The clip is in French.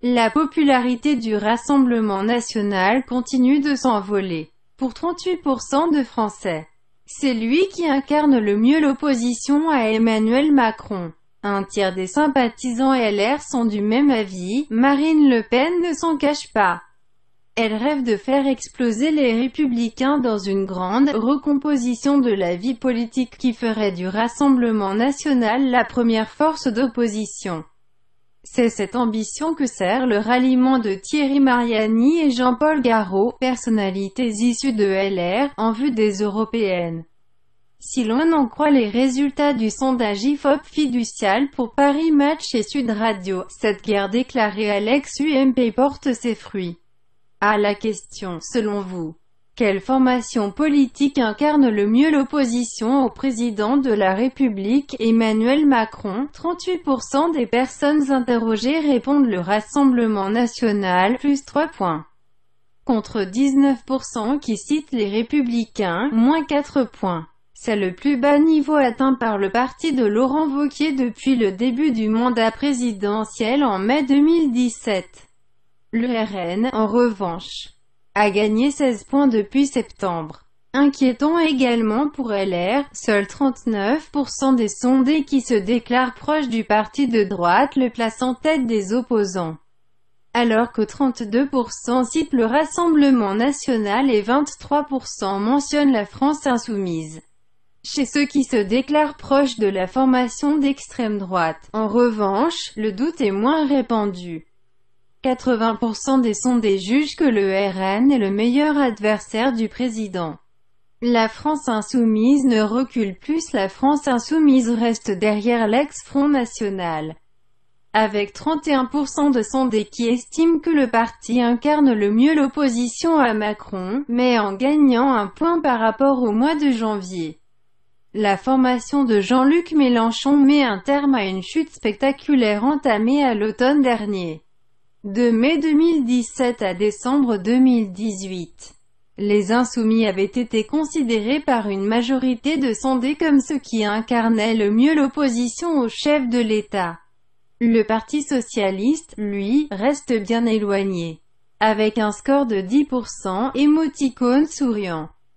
La popularité du Rassemblement national continue de s'envoler. Pour 38% de Français, c'est lui qui incarne le mieux l'opposition à Emmanuel Macron. Un tiers des sympathisants LR sont du même avis, Marine Le Pen ne s'en cache pas. Elle rêve de faire exploser les républicains dans une grande recomposition de la vie politique qui ferait du Rassemblement national la première force d'opposition. C'est cette ambition que sert le ralliement de Thierry Mariani et Jean-Paul Garot, personnalités issues de LR, en vue des européennes. Si l'on en croit les résultats du sondage IFOP fiducial pour Paris Match et Sud Radio, cette guerre déclarée à l'ex-UMP porte ses fruits. À la question, selon vous, quelle formation politique incarne le mieux l'opposition au président de la République, Emmanuel Macron 38% des personnes interrogées répondent le Rassemblement National, plus 3 points. Contre 19% qui citent les Républicains, moins 4 points. C'est le plus bas niveau atteint par le parti de Laurent Vauquier depuis le début du mandat présidentiel en mai 2017. Le RN, en revanche, a gagné 16 points depuis septembre. Inquiétant également pour LR, seuls 39% des sondés qui se déclarent proches du parti de droite le placent en tête des opposants, alors que 32% citent le Rassemblement national et 23% mentionnent la France insoumise. Chez ceux qui se déclarent proches de la formation d'extrême droite, en revanche, le doute est moins répandu. 80% des sondés jugent que le RN est le meilleur adversaire du président. La France insoumise ne recule plus, la France insoumise reste derrière l'ex-Front national, avec 31% de sondés qui estiment que le parti incarne le mieux l'opposition à Macron, mais en gagnant un point par rapport au mois de janvier. La formation de Jean-Luc Mélenchon met un terme à une chute spectaculaire entamée à l'automne dernier. De mai 2017 à décembre 2018, les Insoumis avaient été considérés par une majorité de sondés comme ceux qui incarnaient le mieux l'opposition au chef de l'État. Le Parti socialiste, lui, reste bien éloigné. Avec un score de 10%, émoticône souriant.